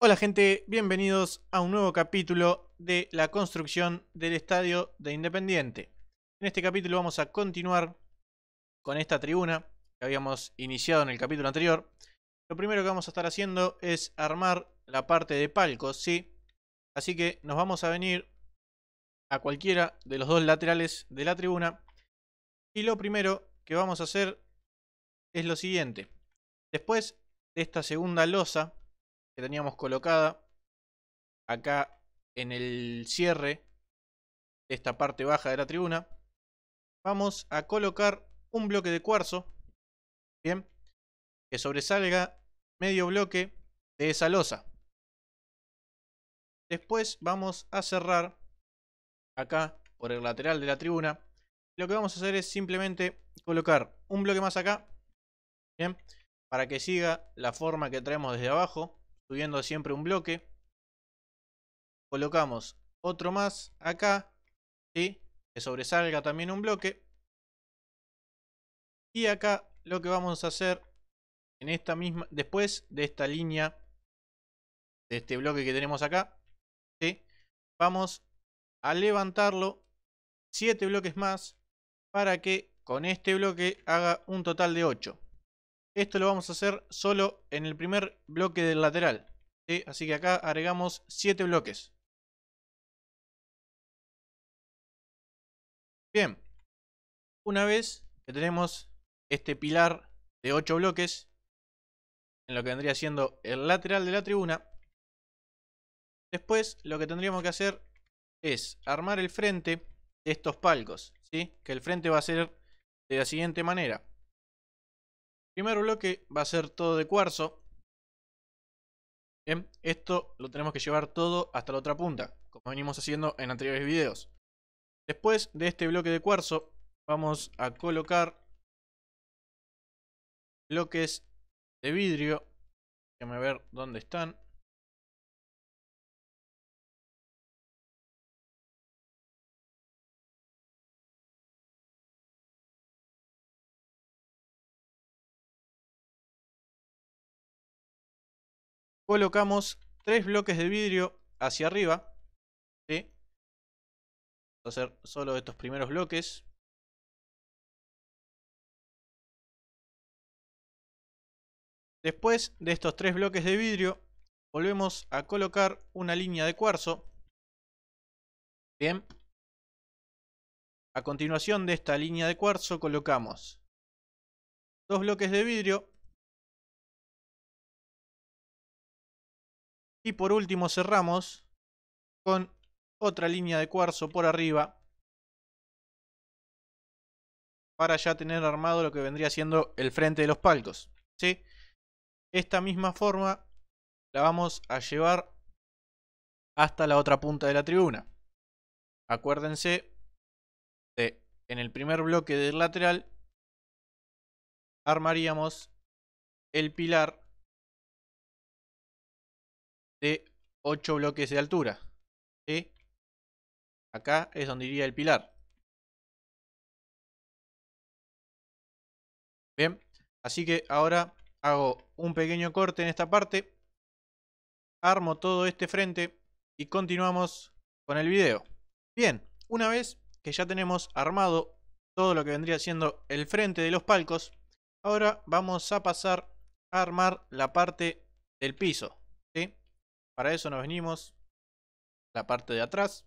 Hola gente, bienvenidos a un nuevo capítulo de la construcción del estadio de Independiente. En este capítulo vamos a continuar con esta tribuna que habíamos iniciado en el capítulo anterior. Lo primero que vamos a estar haciendo es armar la parte de palcos, ¿sí? Así que nos vamos a venir a cualquiera de los dos laterales de la tribuna. Y lo primero que vamos a hacer es lo siguiente. Después de esta segunda losa que teníamos colocada acá en el cierre de esta parte baja de la tribuna, vamos a colocar un bloque de cuarzo, bien, que sobresalga medio bloque de esa losa. Después vamos a cerrar acá por el lateral de la tribuna. Lo que vamos a hacer es simplemente colocar un bloque más acá, bien, para que siga la forma que traemos desde abajo, subiendo siempre un bloque. Colocamos otro más acá, que sobresalga también un bloque. Y acá lo que vamos a hacer en esta misma, después de esta línea, de este bloque que tenemos acá, vamos a levantarlo 7 bloques más para que con este bloque haga un total de 8. Esto lo vamos a hacer solo en el primer bloque del lateral. Así que acá agregamos 7 bloques. Bien. Una vez que tenemos este pilar de 8 bloques, en lo que vendría siendo el lateral de la tribuna, después lo que tendríamos que hacer es armar el frente de estos palcos. ¿sí? Que el frente va a ser de la siguiente manera. Primer bloque va a ser todo de cuarzo. Bien, esto lo tenemos que llevar todo hasta la otra punta, como venimos haciendo en anteriores videos. Después de este bloque de cuarzo, vamos a colocar bloques de vidrio. Déjame ver dónde están. colocamos tres bloques de vidrio hacia arriba. Vamos a hacer solo estos primeros bloques. Después de estos tres bloques de vidrio, volvemos a colocar una línea de cuarzo. Bien. A continuación de esta línea de cuarzo colocamos dos bloques de vidrio Y por último cerramos con otra línea de cuarzo por arriba. Para ya tener armado lo que vendría siendo el frente de los palcos. Esta misma forma la vamos a llevar hasta la otra punta de la tribuna. Acuérdense de en el primer bloque del lateral armaríamos el pilar de 8 bloques de altura. Acá es donde iría el pilar. Bien, así que ahora hago un pequeño corte en esta parte. Armo todo este frente y continuamos con el video. Bien, una vez que ya tenemos armado todo lo que vendría siendo el frente de los palcos, ahora vamos a pasar a armar la parte del piso. Para eso nos venimos la parte de atrás.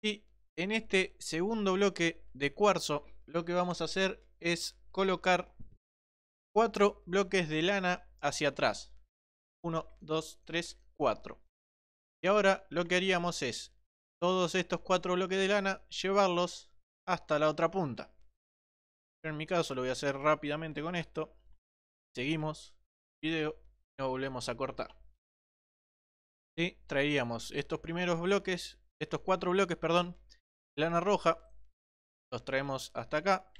Y en este segundo bloque de cuarzo lo que vamos a hacer es colocar cuatro bloques de lana hacia atrás. 1, 2, 3, 4. Y ahora lo que haríamos es todos estos cuatro bloques de lana llevarlos hasta la otra punta. en mi caso lo voy a hacer rápidamente con esto. Seguimos video no volvemos a cortar. Traeríamos estos primeros bloques, estos cuatro bloques, perdón, lana roja, los traemos hasta acá.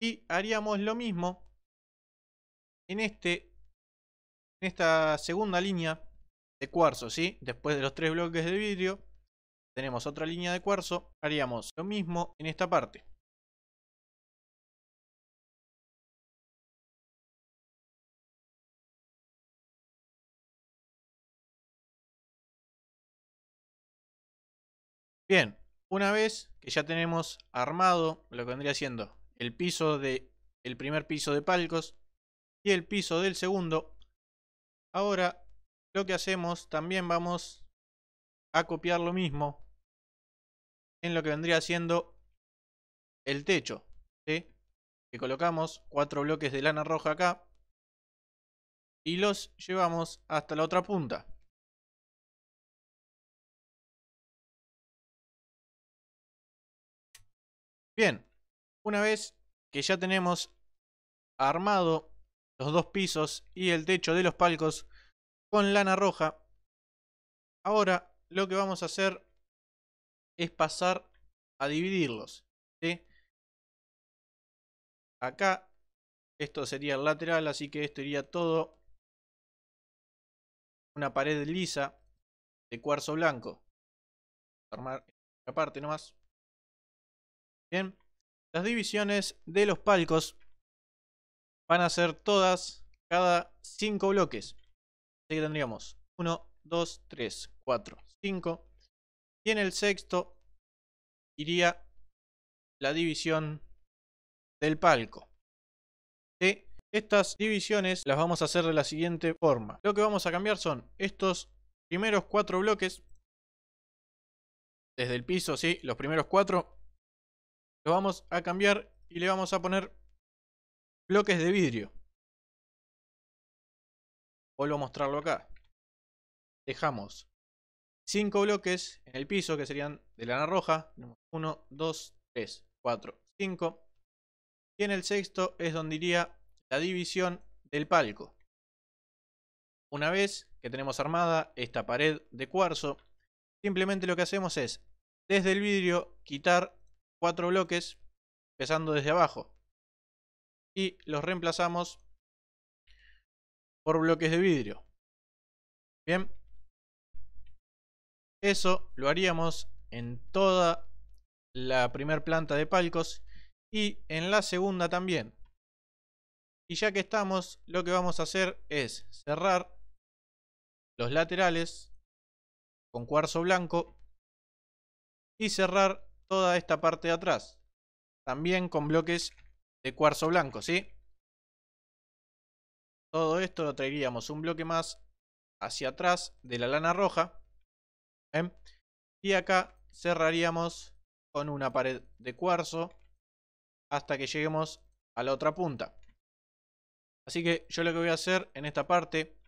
Y haríamos lo mismo en este en esta segunda línea de cuarzo, ¿sí? Después de los tres bloques de vidrio, tenemos otra línea de cuarzo, haríamos lo mismo en esta parte. Bien, una vez que ya tenemos armado lo que vendría siendo el piso de el primer piso de palcos y el piso del segundo, ahora lo que hacemos también vamos a copiar lo mismo lo que vendría siendo el techo. Que colocamos cuatro bloques de lana roja acá y los llevamos hasta la otra punta. Bien, una vez que ya tenemos armado los dos pisos y el techo de los palcos con lana roja, ahora lo que vamos a hacer es pasar a dividirlos. Acá, esto sería el lateral, así que esto iría todo una pared lisa de cuarzo blanco. Armar la parte nomás. Bien. Las divisiones de los palcos van a ser todas cada 5 bloques. Así que tendríamos 1, 2, 3, 4, 5, y en el sexto iría la división del palco. Estas divisiones las vamos a hacer de la siguiente forma. Lo que vamos a cambiar son estos primeros cuatro bloques. Desde el piso, ¿sí? Los primeros cuatro. Los vamos a cambiar y le vamos a poner bloques de vidrio. Vuelvo a mostrarlo acá. Dejamos 5 bloques en el piso, que serían de lana roja. 1, 2, 3, 4, 5. Y en el sexto es donde iría la división del palco. Una vez que tenemos armada esta pared de cuarzo, simplemente lo que hacemos es, desde el vidrio, quitar cuatro bloques, empezando desde abajo. Y los reemplazamos por bloques de vidrio. Bien, eso lo haríamos en toda la primer planta de palcos y en la segunda también. Y ya que estamos, lo que vamos a hacer es cerrar los laterales con cuarzo blanco y cerrar toda esta parte de atrás. También con bloques de cuarzo blanco, ¿sí? Todo esto lo traeríamos un bloque más hacia atrás de la lana roja Em, y acá cerraríamos con una pared de cuarzo hasta que lleguemos a la otra punta. Así que yo lo que voy a hacer en esta parte,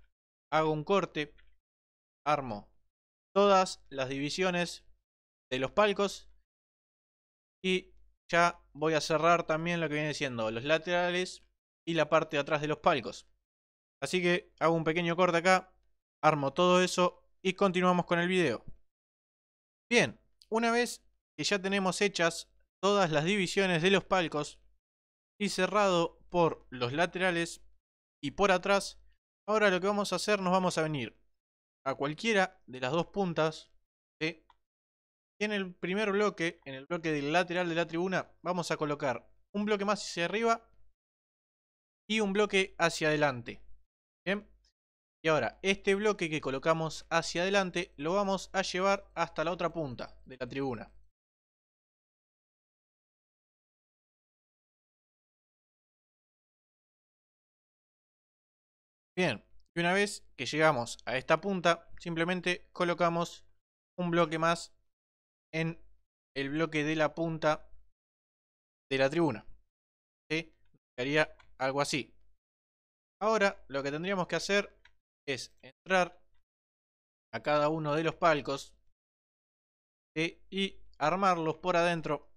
hago un corte, armo todas las divisiones de los palcos y ya voy a cerrar también lo que viene siendo los laterales y la parte de atrás de los palcos. Así que hago un pequeño corte acá, armo todo eso y continuamos con el video. Bien, una vez que ya tenemos hechas todas las divisiones de los palcos y cerrado por los laterales y por atrás, ahora lo que vamos a hacer nos vamos a venir a cualquiera de las dos puntas y en el primer bloque, en el bloque del lateral de la tribuna, vamos a colocar un bloque más hacia arriba y un bloque hacia adelante. Y ahora, este bloque que colocamos hacia adelante lo vamos a llevar hasta la otra punta de la tribuna. Bien, y una vez que llegamos a esta punta, simplemente colocamos un bloque más en el bloque de la punta de la tribuna. ¿Sí? Haría algo así. Ahora lo que tendríamos que hacer es entrar a cada uno de los palcos eh, y armarlos por adentro.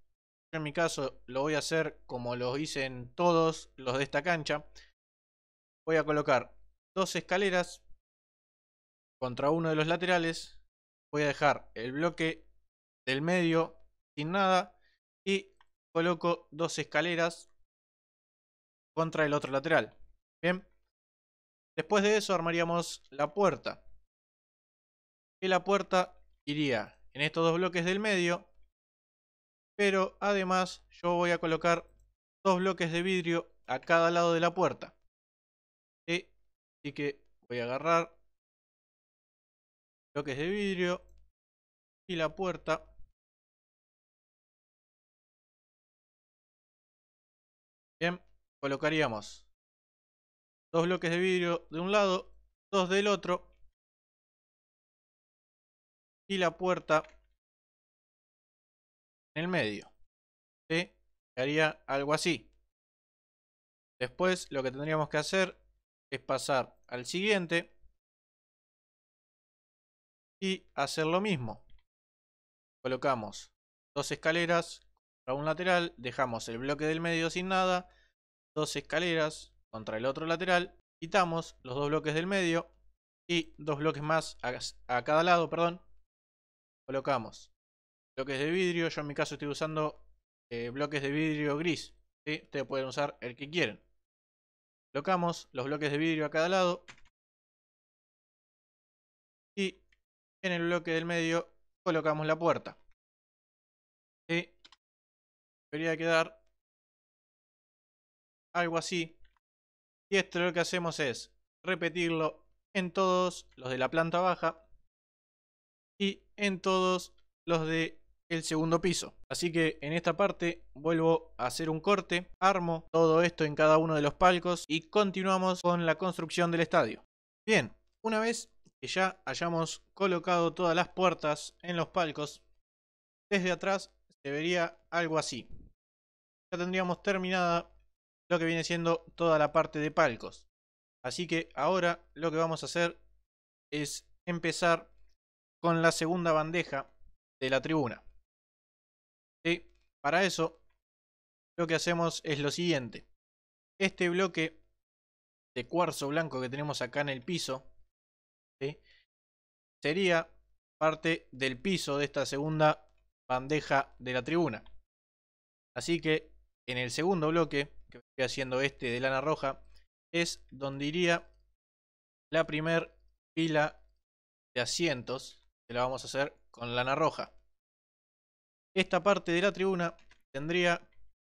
en mi caso lo voy a hacer como lo hice en todos los de esta cancha. Voy a colocar dos escaleras contra uno de los laterales. Voy a dejar el bloque del medio sin nada y coloco dos escaleras contra el otro lateral. Bien. Después de eso armaríamos la puerta. Y la puerta iría en estos dos bloques del medio. Pero además yo voy a colocar dos bloques de vidrio a cada lado de la puerta. Así que voy a agarrar bloques de vidrio y la puerta. Bien, colocaríamos Dos bloques de vidrio de un lado, dos del otro. Y la puerta en el medio. Quedaría Haría algo así. Después lo que tendríamos que hacer es pasar al siguiente. Y hacer lo mismo. Colocamos dos escaleras a un lateral. Dejamos el bloque del medio sin nada. Dos escaleras contra el otro lateral, quitamos los dos bloques del medio y dos bloques más a, cada lado, perdón. Colocamos bloques de vidrio, yo en mi caso estoy usando eh, bloques de vidrio gris, ustedes pueden usar el que quieren. Colocamos los bloques de vidrio a cada lado y en el bloque del medio colocamos la puerta. Debería quedar algo así. Y esto lo que hacemos es repetirlo en todos los de la planta baja y en todos los de el segundo piso. Así que en esta parte vuelvo a hacer un corte, armo todo esto en cada uno de los palcos y continuamos con la construcción del estadio. Bien, una vez que ya hayamos colocado todas las puertas en los palcos, desde atrás se vería algo así. Ya tendríamos terminada lo que viene siendo toda la parte de palcos. Así que ahora lo que vamos a hacer es empezar con la segunda bandeja de la tribuna. Para eso lo que hacemos es lo siguiente. Este bloque de cuarzo blanco que tenemos acá en el piso sería parte del piso de esta segunda bandeja de la tribuna. Así que en el segundo bloque que estoy haciendo este de lana roja, es donde iría la primer fila de asientos, que la vamos a hacer con lana roja. Esta parte de la tribuna tendría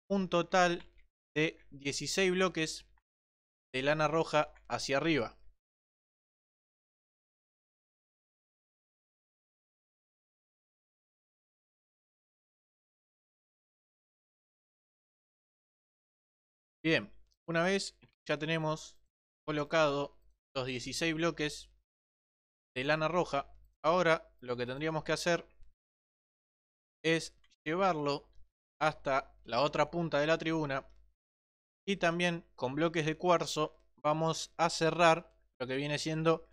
un total de 16 bloques de lana roja hacia arriba. Bien, una vez ya tenemos colocado los 16 bloques de lana roja, ahora lo que tendríamos que hacer es llevarlo hasta la otra punta de la tribuna y también con bloques de cuarzo vamos a cerrar lo que viene siendo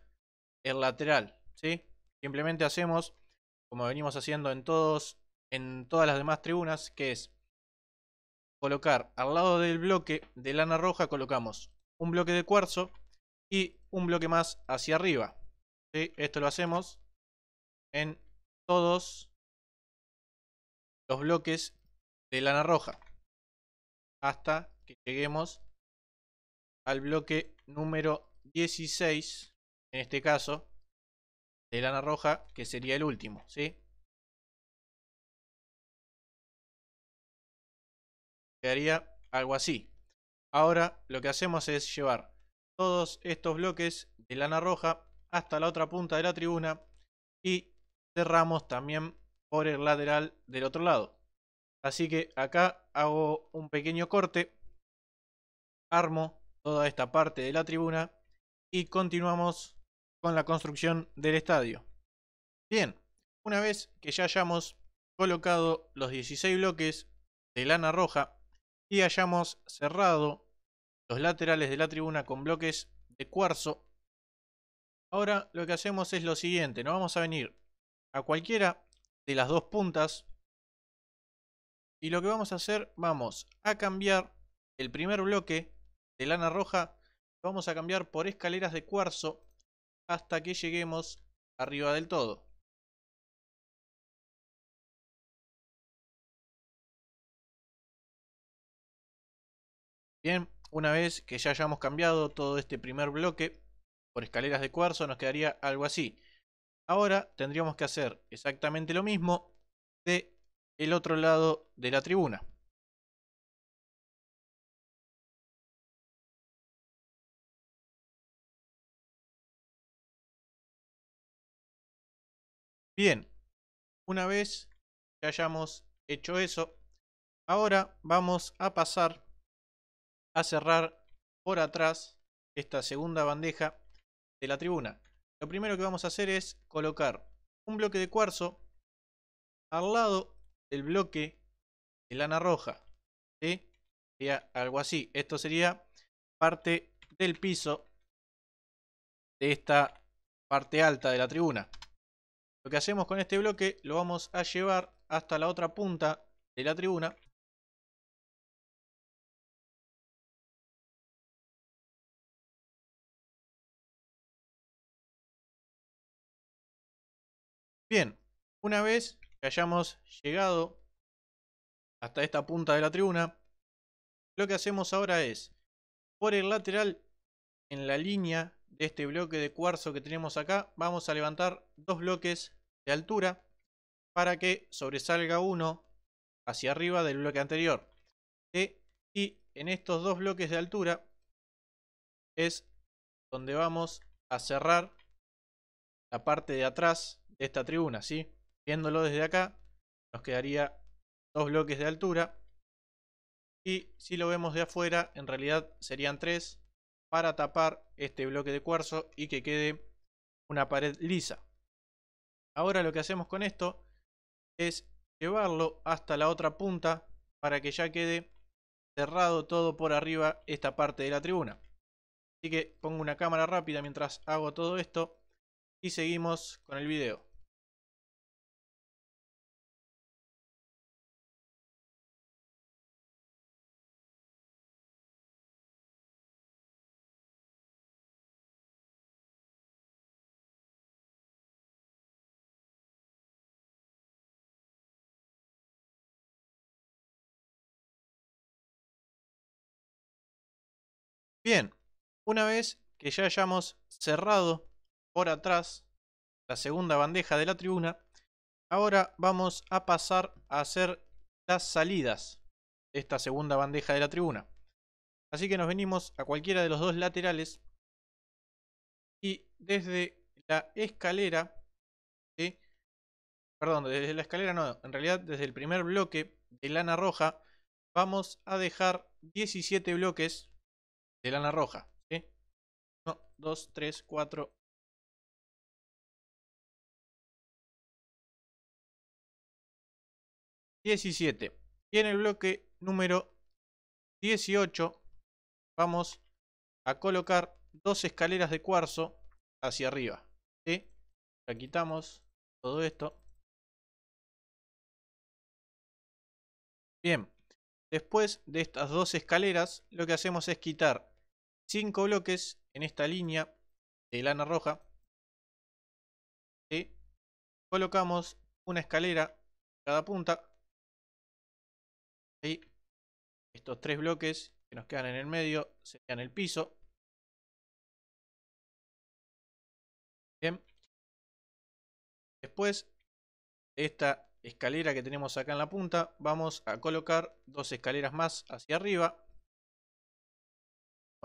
el lateral, ¿sí? Simplemente hacemos como venimos haciendo en todos en todas las demás tribunas, que es colocar al lado del bloque de lana roja colocamos un bloque de cuarzo y un bloque más hacia arriba. Esto lo hacemos en todos los bloques de lana roja hasta que lleguemos al bloque número 16, en este caso, de lana roja, que sería el último, ¿sí? Quedaría algo así. Ahora lo que hacemos es llevar todos estos bloques de lana roja hasta la otra punta de la tribuna y cerramos también por el lateral del otro lado. Así que acá hago un pequeño corte, armo toda esta parte de la tribuna y continuamos con la construcción del estadio. Bien, una vez que ya hayamos colocado los 16 bloques de lana roja y hayamos cerrado los laterales de la tribuna con bloques de cuarzo. Ahora lo que hacemos es lo siguiente, nos vamos a venir a cualquiera de las dos puntas y lo que vamos a hacer, vamos a cambiar el primer bloque de lana roja, vamos a cambiar por escaleras de cuarzo hasta que lleguemos arriba del todo. Bien, una vez que ya hayamos cambiado todo este primer bloque por escaleras de cuarzo, nos quedaría algo así. Ahora tendríamos que hacer exactamente lo mismo de el otro lado de la tribuna. Bien, una vez que hayamos hecho eso, ahora vamos a pasar a cerrar por atrás esta segunda bandeja de la tribuna. Lo primero que vamos a hacer es colocar un bloque de cuarzo al lado del bloque de lana roja. ¿sí? Sería algo así. Esto sería parte del piso de esta parte alta de la tribuna. Lo que hacemos con este bloque lo vamos a llevar hasta la otra punta de la tribuna Bien, una vez que hayamos llegado hasta esta punta de la tribuna, lo que hacemos ahora es, por el lateral, en la línea de este bloque de cuarzo que tenemos acá, vamos a levantar dos bloques de altura para que sobresalga uno hacia arriba del bloque anterior. Eh, y en estos dos bloques de altura es donde vamos a cerrar la parte de atrás esta tribuna, ¿sí? Viéndolo desde acá, nos quedaría dos bloques de altura. Y si lo vemos de afuera, en realidad serían tres para tapar este bloque de cuarzo y que quede una pared lisa. Ahora lo que hacemos con esto es llevarlo hasta la otra punta para que ya quede cerrado todo por arriba esta parte de la tribuna. Así que pongo una cámara rápida mientras hago todo esto y seguimos con el video. Bien, una vez que ya hayamos cerrado por atrás la segunda bandeja de la tribuna, ahora vamos a pasar a hacer las salidas de esta segunda bandeja de la tribuna. Así que nos venimos a cualquiera de los dos laterales y desde la escalera, perdón, desde la escalera no, en realidad desde el primer bloque de lana roja, vamos a dejar 17 bloques de lana roja. ¿sí? 1, 2, 3, 4. 17. Y en el bloque número 18 vamos a colocar dos escaleras de cuarzo hacia arriba. ¿sí? La quitamos todo esto. Bien, después de estas dos escaleras lo que hacemos es quitar 5 bloques en esta línea de lana roja. Y colocamos una escalera en cada punta. Y estos tres bloques que nos quedan en el medio serían el piso. Después de esta escalera que tenemos acá en la punta, vamos a colocar dos escaleras más hacia arriba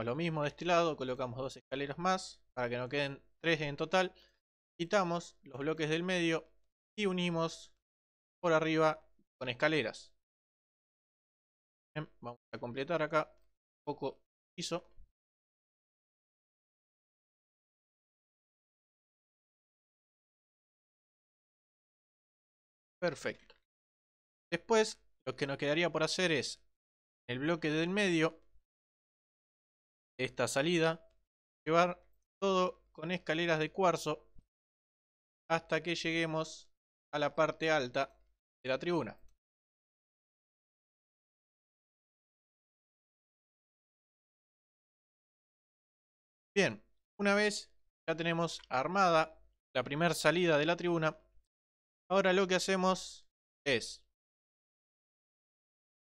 lo mismo de este lado, colocamos dos escaleras más para que no queden tres en total. Quitamos los bloques del medio y unimos por arriba con escaleras. vamos a completar acá un poco piso. Perfecto. Después lo que nos quedaría por hacer es el bloque del medio esta salida, llevar todo con escaleras de cuarzo hasta que lleguemos a la parte alta de la tribuna. Bien, una vez ya tenemos armada la primera salida de la tribuna, ahora lo que hacemos es,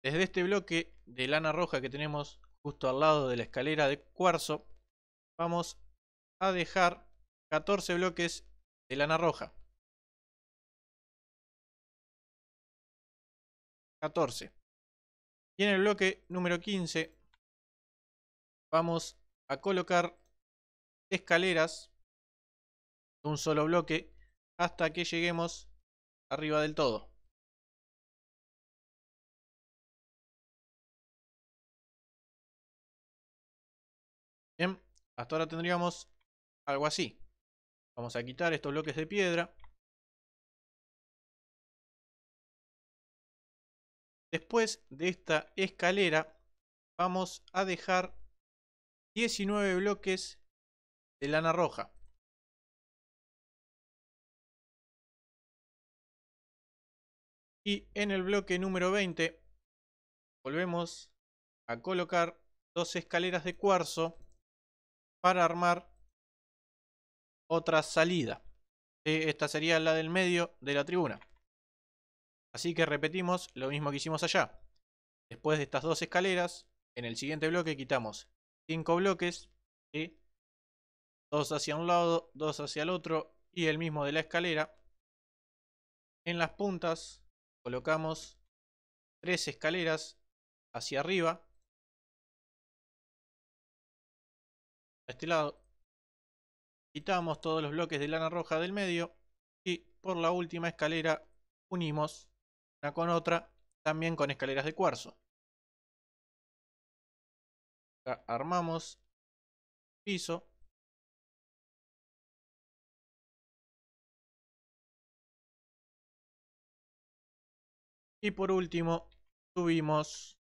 desde este bloque de lana roja que tenemos justo al lado de la escalera de cuarzo, vamos a dejar 14 bloques de lana roja. 14. Y en el bloque número 15 vamos a colocar escaleras de un solo bloque hasta que lleguemos arriba del todo. Hasta ahora tendríamos algo así. Vamos a quitar estos bloques de piedra. Después de esta escalera vamos a dejar 19 bloques de lana roja. Y en el bloque número 20 volvemos a colocar dos escaleras de cuarzo para armar otra salida. Eh, esta sería la del medio de la tribuna. Así que repetimos lo mismo que hicimos allá. Después de estas dos escaleras, en el siguiente bloque quitamos cinco bloques, dos hacia un lado, dos hacia el otro y el mismo de la escalera. En las puntas colocamos tres escaleras hacia arriba, a este lado. Quitamos todos los bloques de lana roja del medio y por la última escalera unimos una con otra, también con escaleras de cuarzo. armamos piso. Y por último, subimos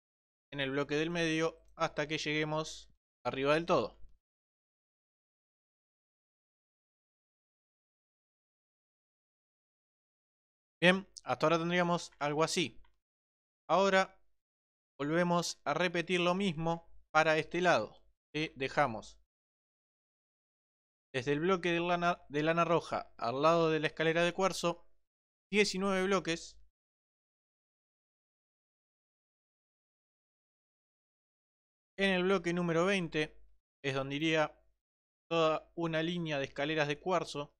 en el bloque del medio hasta que lleguemos arriba del todo. Bien, hasta ahora tendríamos algo así. Ahora volvemos a repetir lo mismo para este lado. dejamos desde el bloque de lana, de lana roja al lado de la escalera de cuarzo 19 bloques. En el bloque número 20 es donde iría toda una línea de escaleras de cuarzo.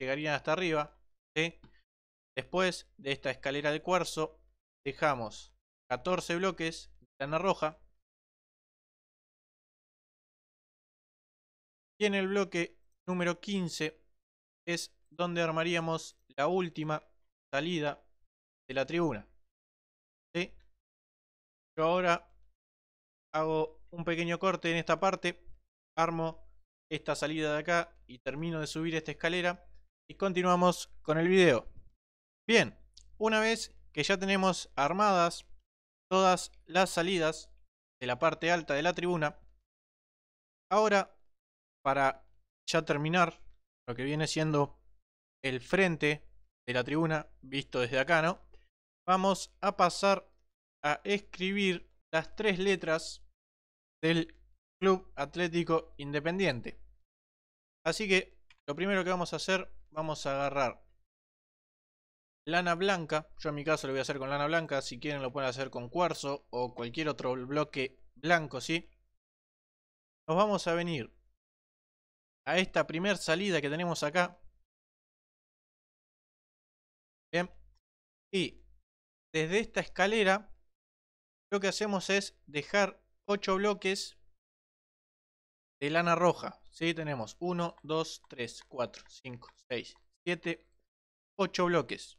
Llegarían hasta arriba. Después de esta escalera de cuarzo, dejamos 14 bloques de lana roja. Y en el bloque número 15 es donde armaríamos la última salida de la tribuna. Yo ahora hago un pequeño corte en esta parte, armo esta salida de acá y termino de subir esta escalera y continuamos con el video. Bien, una vez que ya tenemos armadas todas las salidas de la parte alta de la tribuna, ahora para ya terminar lo que viene siendo el frente de la tribuna visto desde acá, ¿no? Vamos a pasar a escribir las tres letras del Club Atlético Independiente. Así que lo primero que vamos a hacer, vamos a agarrar lana blanca. Yo en mi caso lo voy a hacer con lana blanca. Si quieren lo pueden hacer con cuarzo o cualquier otro bloque blanco, ¿sí? Nos vamos a venir a esta primera salida que tenemos acá. Bien. Y desde esta escalera lo que hacemos es dejar 8 bloques de lana roja. ¿sí? Tenemos 1, 2, 3, 4, 5, 6, 7, 8 bloques.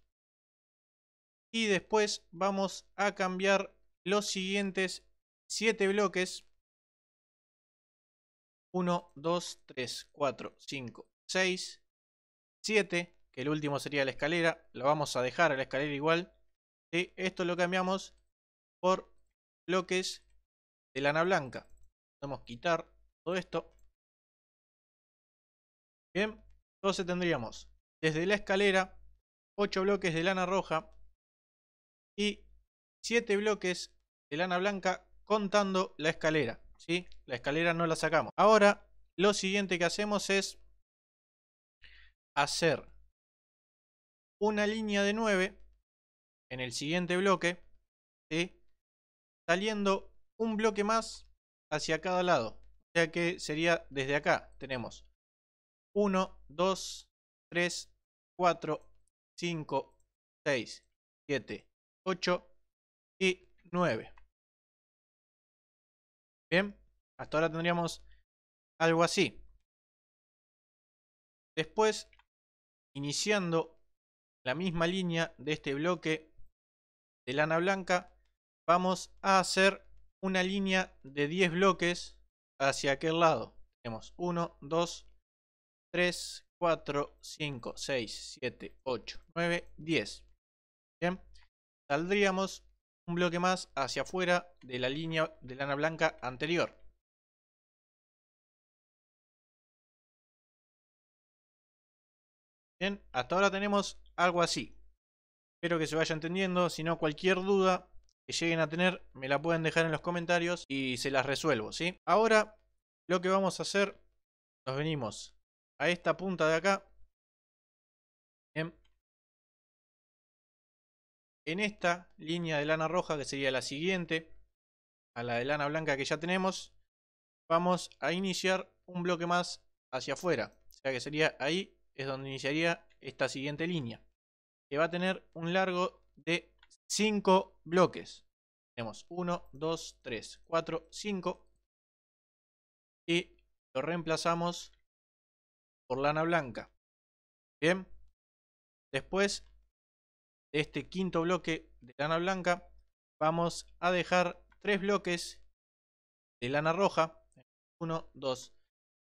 Y después vamos a cambiar los siguientes 7 bloques. 1, 2, 3, 4, 5, 6, 7. Que el último sería la escalera. Lo vamos a dejar a la escalera igual. Y Esto lo cambiamos por bloques de lana blanca. Podemos quitar todo esto. Bien. Entonces tendríamos desde la escalera 8 bloques de lana roja y siete bloques de lana blanca contando la escalera. ¿sí? La escalera no la sacamos. Ahora lo siguiente que hacemos es hacer una línea de 9 en el siguiente bloque, saliendo un bloque más hacia cada lado. O sea que sería desde acá. Tenemos 1, 2, 3, 4, 5, 6, 7, 8 y 9. Bien, hasta ahora tendríamos algo así. Después, iniciando la misma línea de este bloque de lana blanca, vamos a hacer una línea de 10 bloques hacia aquel lado. Tenemos 1, 2, 3, 4, 5, 6, 7, 8, 9, 10. Bien saldríamos un bloque más hacia afuera de la línea de lana blanca anterior. Bien, hasta ahora tenemos algo así. Espero que se vaya entendiendo, si no cualquier duda que lleguen a tener me la pueden dejar en los comentarios y se las resuelvo, Ahora lo que vamos a hacer, nos venimos a esta punta de acá en esta línea de lana roja, que sería la siguiente a la de lana blanca que ya tenemos, vamos a iniciar un bloque más hacia afuera. O sea que sería ahí es donde iniciaría esta siguiente línea, que va a tener un largo de 5 bloques. Tenemos 1, 2, 3, 4, 5. Y lo reemplazamos por lana blanca. Bien. Después de este quinto bloque de lana blanca, vamos a dejar tres bloques de lana roja. 1, 2,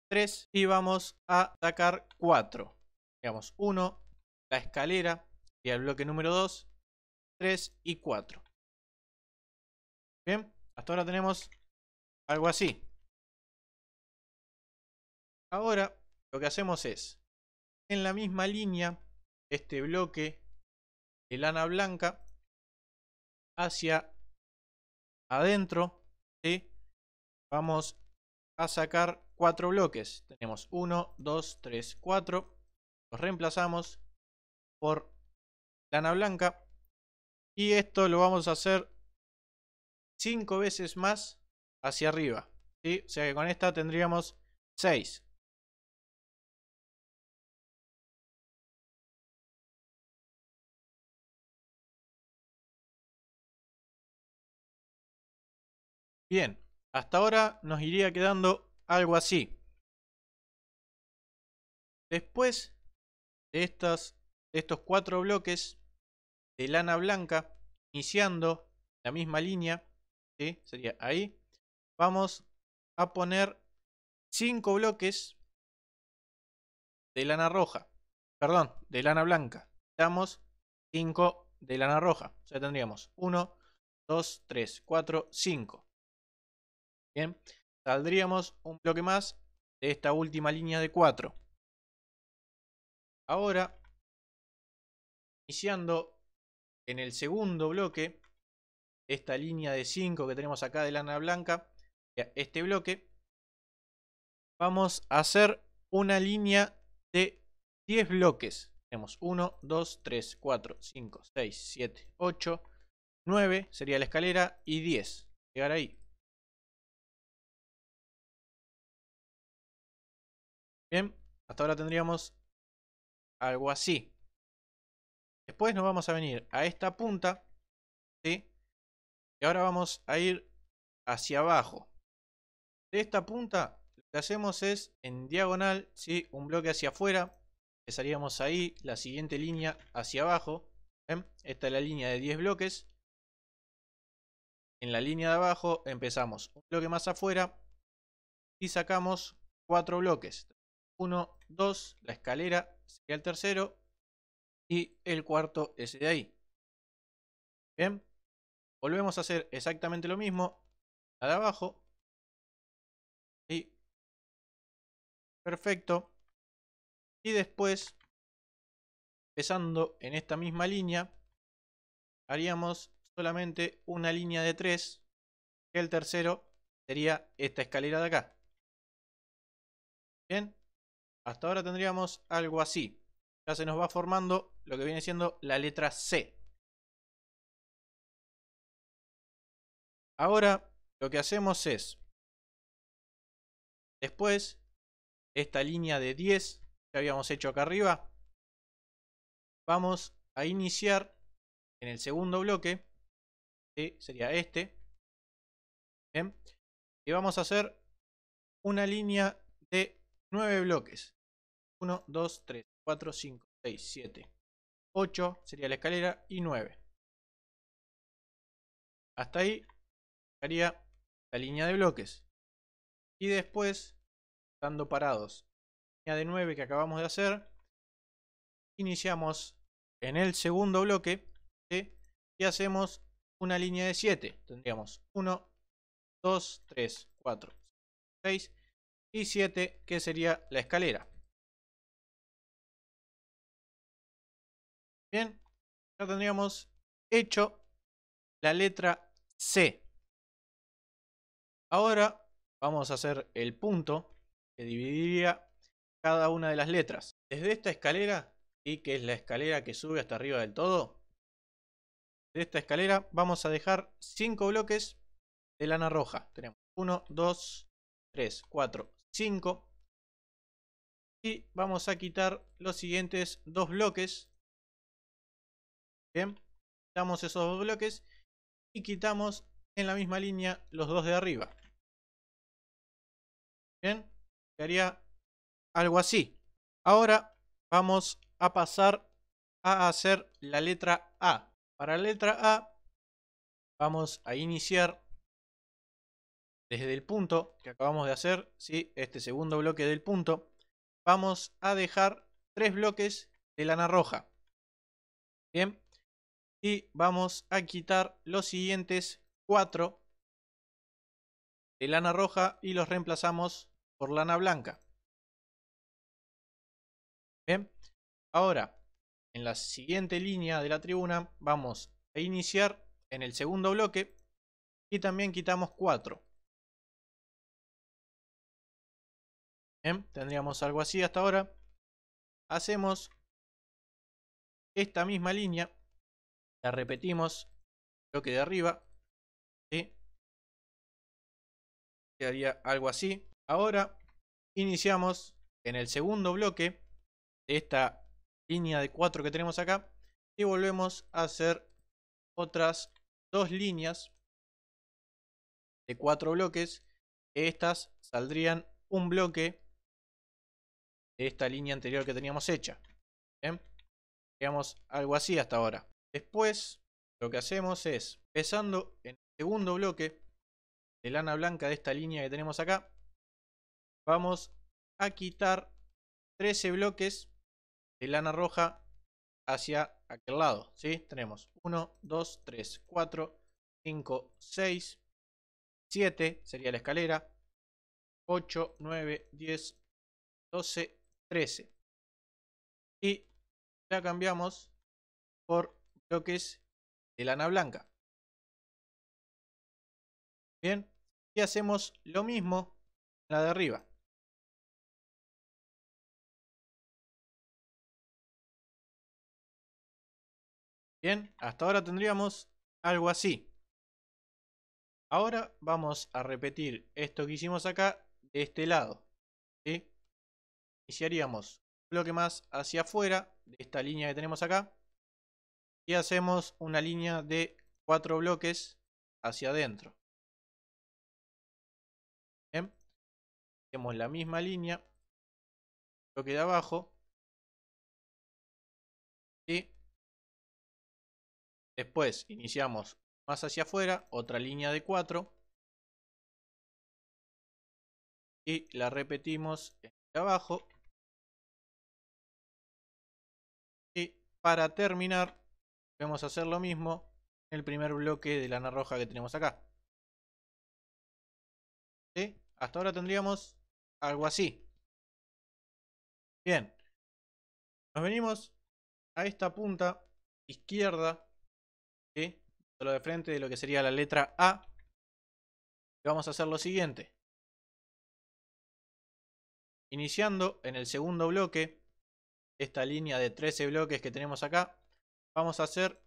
3 y vamos a sacar 4. Digamos 1, la escalera, y el bloque número 2, 3 y 4. Bien, hasta ahora tenemos algo así. Ahora lo que hacemos es, en la misma línea, este bloque lana blanca hacia adentro. y Vamos a sacar cuatro bloques. Tenemos 1, 2, 3, 4. Los reemplazamos por lana blanca. Y esto lo vamos a hacer cinco veces más hacia arriba. O sea que con esta tendríamos 6. Bien, hasta ahora nos iría quedando algo así. Después de, estas, estos cuatro bloques de lana blanca, iniciando la misma línea, sería ahí, vamos a poner cinco bloques de lana roja, perdón, de lana blanca. Damos cinco de lana roja. Ya tendríamos 1, 2, 3, cuatro, 5. Bien, saldríamos un bloque más de esta última línea de 4. Ahora, iniciando en el segundo bloque, esta línea de 5 que tenemos acá de lana blanca, este bloque, vamos a hacer una línea de 10 bloques. Tenemos 1, 2, 3, 4, 5, 6, 7, 8, 9 sería la escalera y 10. Llegar ahí. hasta ahora tendríamos algo así. Después nos vamos a venir a esta punta. Y ahora vamos a ir hacia abajo. De esta punta lo que hacemos es en diagonal, un bloque hacia afuera. Empezaríamos ahí, la siguiente línea hacia abajo. Esta es la línea de 10 bloques. En la línea de abajo empezamos un bloque más afuera y sacamos cuatro bloques. 1, 2, la escalera sería el tercero y el cuarto ese de ahí. Bien, volvemos a hacer exactamente lo mismo, Al abajo y perfecto. Y después, empezando en esta misma línea, haríamos solamente una línea de 3, el tercero sería esta escalera de acá. Bien, hasta ahora tendríamos algo así. Ya se nos va formando lo que viene siendo la letra C. Ahora lo que hacemos es, después, esta línea de 10 que habíamos hecho acá arriba, vamos a iniciar en el segundo bloque, que sería este, y vamos a hacer una línea de 9 bloques. 1, 2, 3, 4, 5, 6, 7, 8 sería la escalera y 9. Hasta ahí estaría la línea de bloques. Y después, estando parados, línea de 9 que acabamos de hacer, iniciamos en el segundo bloque y hacemos una línea de 7. Tendríamos 1, 2, 3, 4, 6 y 7 que sería la escalera. Bien, ya tendríamos hecho la letra C. Ahora vamos a hacer el punto que dividiría cada una de las letras. Desde esta escalera, y que es la escalera que sube hasta arriba del todo, de esta escalera vamos a dejar 5 bloques de lana roja. Tenemos 1, 2, 3, 4, 5. Y vamos a quitar los siguientes dos bloques Bien, quitamos esos dos bloques y quitamos en la misma línea los dos de arriba. Bien, quedaría algo así. Ahora vamos a pasar a hacer la letra A. Para la letra A vamos a iniciar desde el punto que acabamos de hacer, ¿sí? este segundo bloque del punto, vamos a dejar tres bloques de lana roja. Bien, y vamos a quitar los siguientes cuatro de lana roja y los reemplazamos por lana blanca. ahora en la siguiente línea de la tribuna vamos a iniciar en el segundo bloque y también quitamos 4. tendríamos algo así hasta ahora. Hacemos esta misma línea la repetimos. Bloque de arriba. Quedaría algo así. Ahora iniciamos en el segundo bloque de esta línea de 4 que tenemos acá. Y volvemos a hacer otras dos líneas de cuatro bloques. Estas saldrían un bloque de esta línea anterior que teníamos hecha. ¿Bien? algo así hasta ahora. Después, lo que hacemos es, empezando en el segundo bloque de lana blanca de esta línea que tenemos acá, vamos a quitar 13 bloques de lana roja hacia aquel lado. Tenemos 1, 2, 3, 4, 5, 6, 7 sería la escalera, 8, 9, 10, 12, 13. Y la cambiamos por bloques de lana blanca. Bien, y hacemos lo mismo en la de arriba. Bien, hasta ahora tendríamos algo así. Ahora vamos a repetir esto que hicimos acá de este lado. Iniciaríamos un bloque más hacia afuera de esta línea que tenemos acá y hacemos una línea de cuatro bloques hacia adentro. Hacemos la misma línea, bloque de abajo y después iniciamos más hacia afuera, otra línea de cuatro. y la repetimos de abajo y para terminar Vamos a hacer lo mismo en el primer bloque de lana roja que tenemos acá. Hasta ahora tendríamos algo así. Bien. Nos venimos a esta punta izquierda, solo de frente de lo que sería la letra A. Y vamos a hacer lo siguiente. Iniciando en el segundo bloque, esta línea de 13 bloques que tenemos acá, vamos a hacer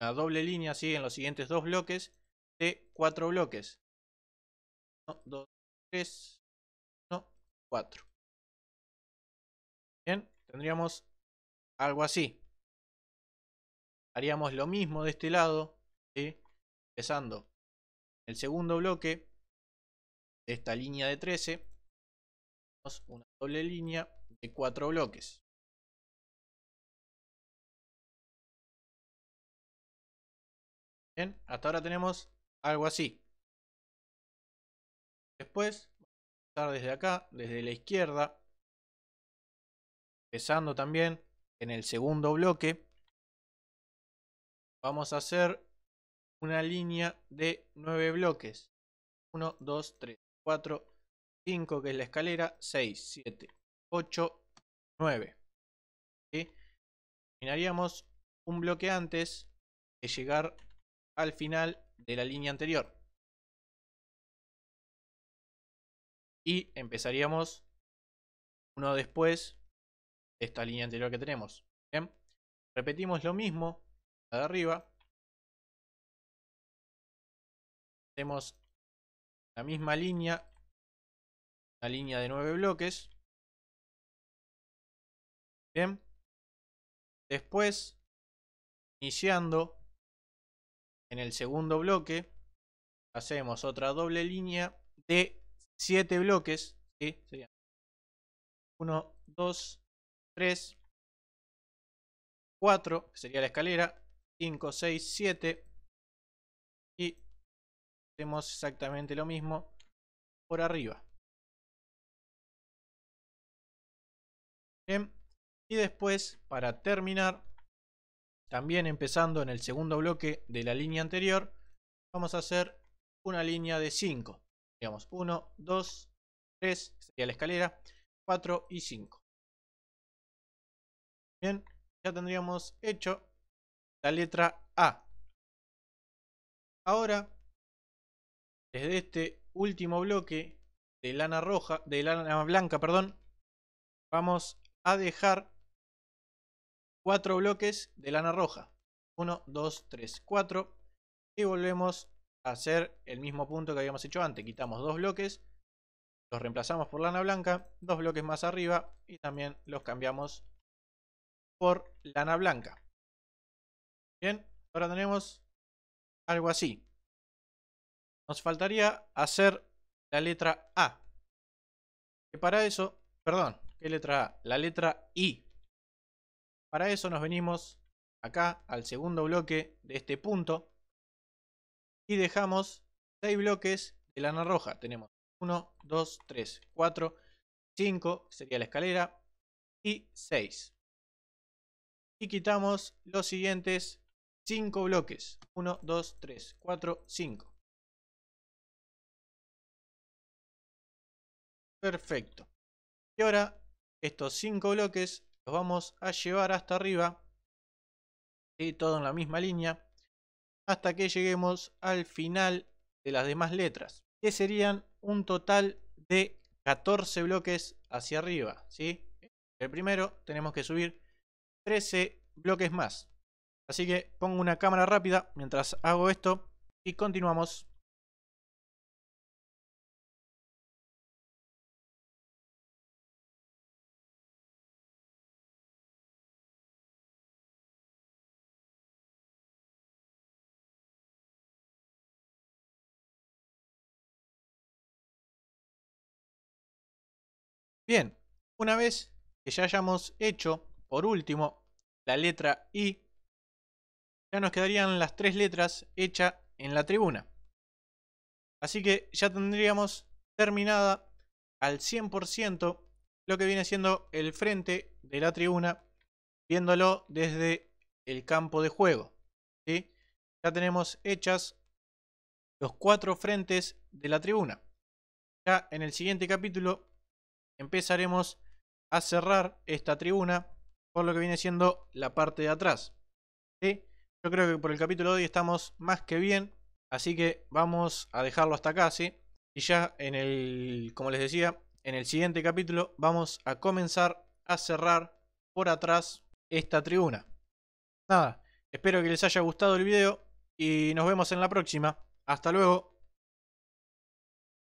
la doble línea, siguen en los siguientes dos bloques de cuatro bloques. 1, 2, 3, 1, 4. Bien, tendríamos algo así. Haríamos lo mismo de este lado, y empezando el segundo bloque de esta línea de 13. Una doble línea de cuatro bloques. Bien, hasta ahora tenemos algo así. Después, vamos a desde acá, desde la izquierda, empezando también en el segundo bloque, vamos a hacer una línea de 9 bloques. 1, 2, 3, 4, 5 que es la escalera, 6, 7, 8, 9. Terminaríamos un bloque antes de llegar al final de la línea anterior. Y empezaríamos uno después de esta línea anterior que tenemos. Repetimos lo mismo, la de arriba. Hacemos la misma línea, la línea de nueve bloques. Bien. Después, iniciando en el segundo bloque hacemos otra doble línea de 7 bloques. 1, 2, 3, 4, que sería la escalera, 5, 6, 7. Y hacemos exactamente lo mismo por arriba. Bien. Y después, para terminar, también empezando en el segundo bloque de la línea anterior, vamos a hacer una línea de 5. Digamos 1, 2, 3, sería la escalera, 4 y 5. Bien, ya tendríamos hecho la letra A. Ahora, desde este último bloque de lana roja, de lana blanca, perdón, vamos a dejar cuatro bloques de lana roja. 1, 2, 3, 4. Y volvemos a hacer el mismo punto que habíamos hecho antes. Quitamos dos bloques, los reemplazamos por lana blanca, dos bloques más arriba y también los cambiamos por lana blanca. Bien, ahora tenemos algo así. Nos faltaría hacer la letra A. Que para eso, perdón, ¿qué letra A? La letra I. Para eso nos venimos acá al segundo bloque de este punto y dejamos 6 bloques de lana roja. Tenemos 1, 2, 3, 4, 5 sería la escalera y 6. Y quitamos los siguientes 5 bloques. 1, 2, 3, 4, 5. Perfecto. Y ahora estos 5 bloques los vamos a llevar hasta arriba. y Todo en la misma línea. Hasta que lleguemos al final de las demás letras. Que serían un total de 14 bloques hacia arriba. ¿sí? El primero tenemos que subir 13 bloques más. Así que pongo una cámara rápida mientras hago esto y continuamos. Bien, una vez que ya hayamos hecho, por último, la letra I, ya nos quedarían las tres letras hechas en la tribuna. Así que ya tendríamos terminada al 100% lo que viene siendo el frente de la tribuna, viéndolo desde el campo de juego. Ya tenemos hechas los cuatro frentes de la tribuna. Ya en el siguiente capítulo empezaremos a cerrar esta tribuna por lo que viene siendo la parte de atrás. Yo creo que por el capítulo de hoy estamos más que bien, así que vamos a dejarlo hasta acá, Y ya en el, como les decía, en el siguiente capítulo vamos a comenzar a cerrar por atrás esta tribuna. Nada, espero que les haya gustado el video y nos vemos en la próxima. Hasta luego.